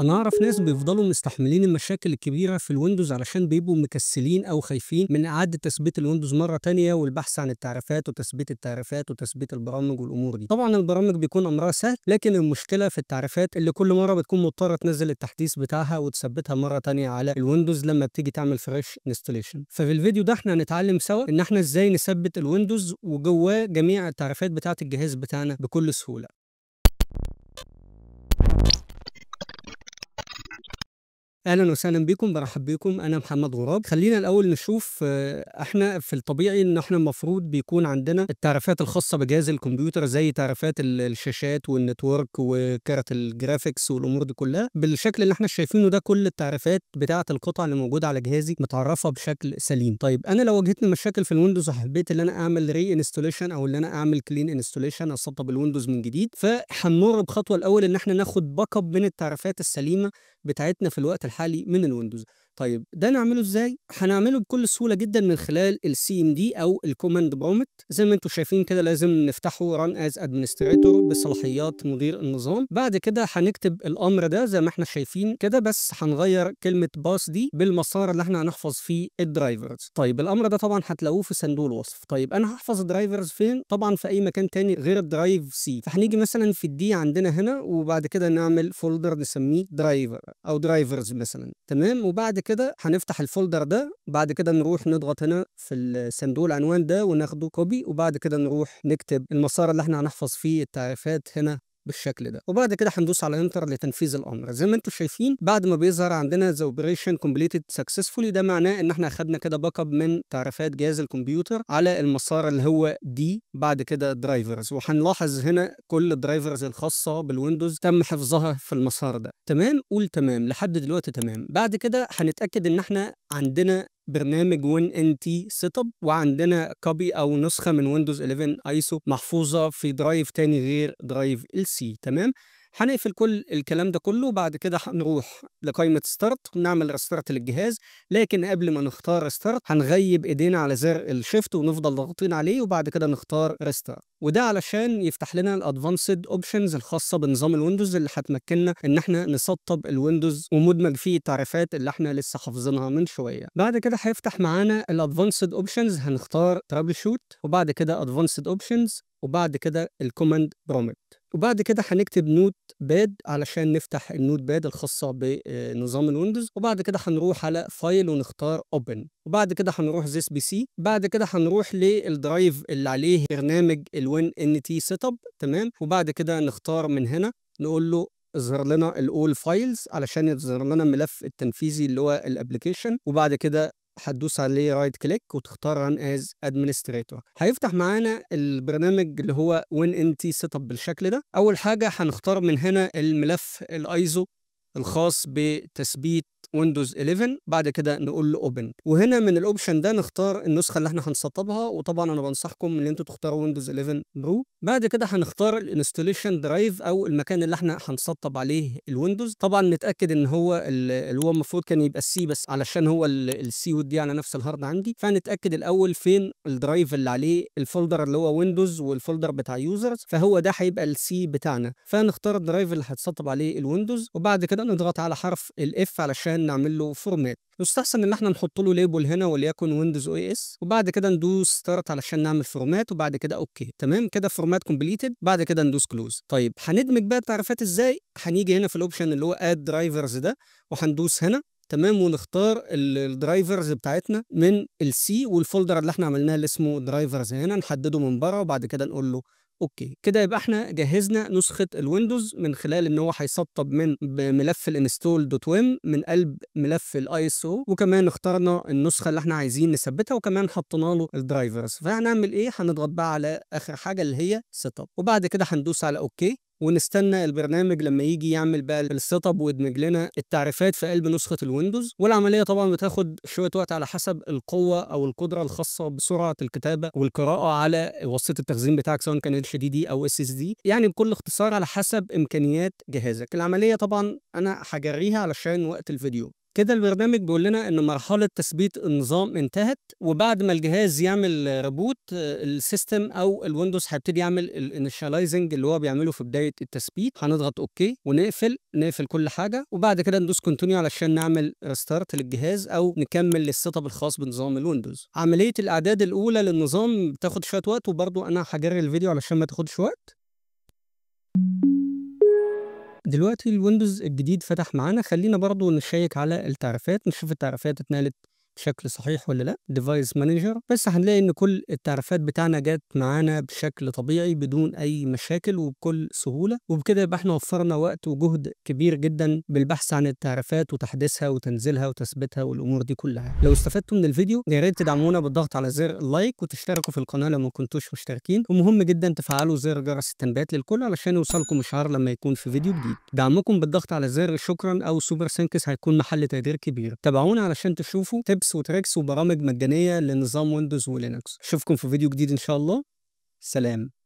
انا اعرف ناس بيفضلوا مستحملين المشاكل الكبيره في الويندوز علشان بيبقوا مكسلين او خايفين من اعاده تثبيت الويندوز مره ثانيه والبحث عن التعريفات وتثبيت التعريفات وتثبيت البرامج والامور دي طبعا البرامج بيكون امرها سهل لكن المشكله في التعريفات اللي كل مره بتكون مضطره تنزل التحديث بتاعها وتثبتها مره ثانيه على الويندوز لما بتيجي تعمل فريش انستليشن ففي الفيديو ده احنا هنتعلم سوا ان احنا ازاي نثبت الويندوز وجواه جميع التعريفات بتاعه الجهاز بتاعنا بكل سهوله اهلا وسهلا بكم برحب بكم انا محمد غراب خلينا الاول نشوف آه، احنا في الطبيعي ان احنا المفروض بيكون عندنا التعريفات الخاصه بجهاز الكمبيوتر زي تعريفات الشاشات والنتورك وكارت الجرافيكس والامور دي كلها بالشكل اللي احنا شايفينه ده كل التعريفات بتاعه القطع اللي موجوده على جهازي متعرفه بشكل سليم طيب انا لو واجهتني مشاكل في الويندوز وحبيت ان انا اعمل ري انستوليشن او ان انا اعمل كلين انستوليشن اسطب الويندوز من جديد فهنمر بخطوه الاول ان احنا ناخد باك اب من التعريفات السليمه بتاعتنا في الوقت الحالي من الويندوز طيب ده نعمله ازاي؟ هنعمله بكل سهوله جدا من خلال السي ام دي او الكوماند برومت زي ما انتم شايفين كده لازم نفتحه ران از ادمنستريتور بصلاحيات مدير النظام بعد كده هنكتب الامر ده زي ما احنا شايفين كده بس هنغير كلمه باس دي بالمسار اللي احنا هنحفظ فيه الدرايفرز طيب الامر ده طبعا هتلاقوه في صندوق الوصف طيب انا هحفظ الدرايفرز فين؟ طبعا في اي مكان تاني غير الدرايف سي فهنيجي مثلا في الدي عندنا هنا وبعد كده نعمل فولدر نسميه درايفر او درايفرز مثلا تمام وبعد بعد كده هنفتح الفولدر ده بعد كده نروح نضغط هنا في الصندوق العنوان ده وناخده كوبي وبعد كده نروح نكتب المسار اللي احنا هنحفظ فيه التعريفات هنا بالشكل ده وبعد كده هندوس على انتر لتنفيذ الامر زي ما انتم شايفين بعد ما بيظهر عندنا ذا اوبريشن كومبليتد سكسسفولي ده معناه ان احنا خدنا كده باك اب من تعريفات جهاز الكمبيوتر على المسار اللي هو دي بعد كده درايفرز وهنلاحظ هنا كل الدرايفرز الخاصه بالويندوز تم حفظها في المسار ده تمام قول تمام لحد دلوقتي تمام بعد كده هنتاكد ان احنا عندنا برنامج وين ان تي سيت اب وعندنا كوبي او نسخه من ويندوز 11 ايسو محفوظه في درايف تاني غير درايف ال سي تمام هنقفل كل الكلام ده كله بعد كده هنروح لقائمه ستارت ونعمل ريستارت للجهاز لكن قبل ما نختار ريستارت هنغيب ايدينا على زر الشيفت ونفضل ضاغطين عليه وبعد كده نختار ريستارت وده علشان يفتح لنا الادفانسد اوبشنز الخاصه بنظام الويندوز اللي هتمكننا ان احنا نسطب الويندوز ومدمج فيه التعريفات اللي احنا لسه حافظينها من شويه بعد كده هيفتح معانا الادفانسد اوبشنز هنختار ترابل شوت وبعد كده ادفانسد اوبشنز وبعد كده الكوماند برومبت وبعد كده هنكتب نوت باد علشان نفتح النوت باد الخاصة بنظام آه، الويندوز وبعد كده هنروح على فايل ونختار اوبن وبعد كده هنروح زيس بي سي بعد كده هنروح للدرايف اللي عليه برنامج الوين ان تي سيت اب تمام وبعد كده نختار من هنا نقول له اظهر لنا الاول فايلز علشان يظهر لنا الملف التنفيذي اللي هو الابلكيشن وبعد كده هتدوس عليه رايت كليك وتختار ران از ادمنستريتور هيفتح معانا البرنامج اللي هو وين ان تي سيت اب بالشكل ده اول حاجه هنختار من هنا الملف الايزو الخاص بتثبيت ويندوز 11 بعد كده نقول له اوبن وهنا من الاوبشن ده نختار النسخه اللي احنا هنسطبها وطبعا انا بنصحكم ان انتوا تختاروا ويندوز 11 برو بعد كده هنختار الانستليشن درايف او المكان اللي احنا هنسطب عليه الويندوز طبعا نتاكد ان هو اللي هو المفروض كان يبقى السي بس علشان هو السي ودي على نفس الهارد عندي فنتاكد الاول فين الدرايف اللي عليه الفولدر اللي هو ويندوز والفولدر بتاع يوزرز فهو ده هيبقى السي بتاعنا فنختار الدرايف اللي هتسطب عليه الويندوز وبعد كده نضغط على حرف الاف علشان عشان نعمل له فورمات يستحسن ان احنا نحط له ليبل هنا وليكن ويندوز او اس وبعد كده ندوس ستارت علشان نعمل فورمات وبعد كده اوكي تمام كده فورمات كومبليتد بعد كده ندوس كلوز طيب هندمج بقى التعريفات ازاي هنيجي هنا في الاوبشن اللي هو اد درايفرز ده وهندوس هنا تمام ونختار الدرايفرز بتاعتنا من السي والفولدر اللي احنا عملناه اللي اسمه درايفرز هنا نحدده من بره وبعد كده نقول له اوكي كده يبقى احنا جهزنا نسخه الويندوز من خلال ان هو هيسطب من ملف الانستول دوت ويم من قلب ملف الاي اس او وكمان اخترنا النسخه اللي احنا عايزين نثبتها وكمان حطينا له الدرايفرز فهنعمل ايه هنضغط بقى على اخر حاجه اللي هي سيت اب وبعد كده هندوس على اوكي ونستنى البرنامج لما يجي يعمل بقى السيت اب ويدمج لنا التعريفات في قلب نسخه الويندوز والعمليه طبعا بتاخد شويه وقت على حسب القوه او القدره الخاصه بسرعه الكتابه والقراءه على وسيط التخزين بتاعك سواء كان اتش دي دي او اس اس دي يعني بكل اختصار على حسب امكانيات جهازك العمليه طبعا انا هجريها علشان وقت الفيديو كده البرنامج بيقول لنا ان مرحله تثبيت النظام انتهت وبعد ما الجهاز يعمل ريبوت آه، السيستم او الويندوز هيبتدي يعمل الانيشاليزنج اللي هو بيعمله في بدايه التثبيت هنضغط اوكي ونقفل نقفل كل حاجه وبعد كده ندوس كونتينيو علشان نعمل ريستارت للجهاز او نكمل السيت اب الخاص بنظام الويندوز عمليه الاعداد الاولى للنظام بتاخد شويه وقت وبرضو انا هجري الفيديو علشان ما تاخدش وقت دلوقتي الويندوز الجديد فتح معانا خلينا برضو نشيك على التعريفات نشوف التعريفات اتنقلت بشكل صحيح ولا لا ديفايس مانجر بس هنلاقي ان كل التعريفات بتاعنا جت معانا بشكل طبيعي بدون اي مشاكل وبكل سهوله وبكده يبقى احنا وفرنا وقت وجهد كبير جدا بالبحث عن التعريفات وتحديثها وتنزيلها وتثبيتها والامور دي كلها لو استفدتوا من الفيديو يا ريت تدعمونا بالضغط على زر اللايك وتشتركوا في القناه لو ما كنتوش مشتركين ومهم جدا تفعلوا زر جرس التنبيهات للكل علشان يوصلكم اشعار لما يكون في فيديو جديد دعمكم بالضغط على زر شكرا او سوبر سينكس هيكون محل تقدير كبير تابعونا علشان تشوفوا تيبس وتريكس وبرامج مجانيه لنظام ويندوز ولينكس اشوفكم في فيديو جديد ان شاء الله سلام